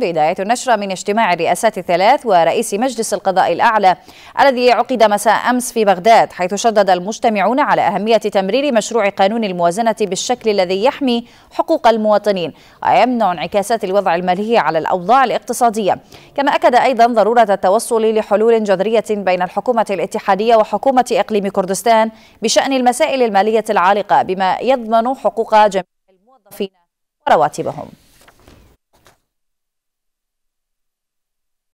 بداية النشرة من اجتماع الرئاسات الثلاث ورئيس مجلس القضاء الأعلى الذي عقد مساء أمس في بغداد حيث شدد المجتمعون على أهمية تمرير مشروع قانون الموازنة بالشكل الذي يحمي حقوق المواطنين ويمنع انعكاسات الوضع المالي على الأوضاع الاقتصادية كما أكد أيضا ضرورة التوصل لحلول جذرية بين الحكومة الاتحادية وحكومة إقليم كردستان بشأن المسائل المالية العالقة بما يضمن حقوق جميع الموظفين ورواتبهم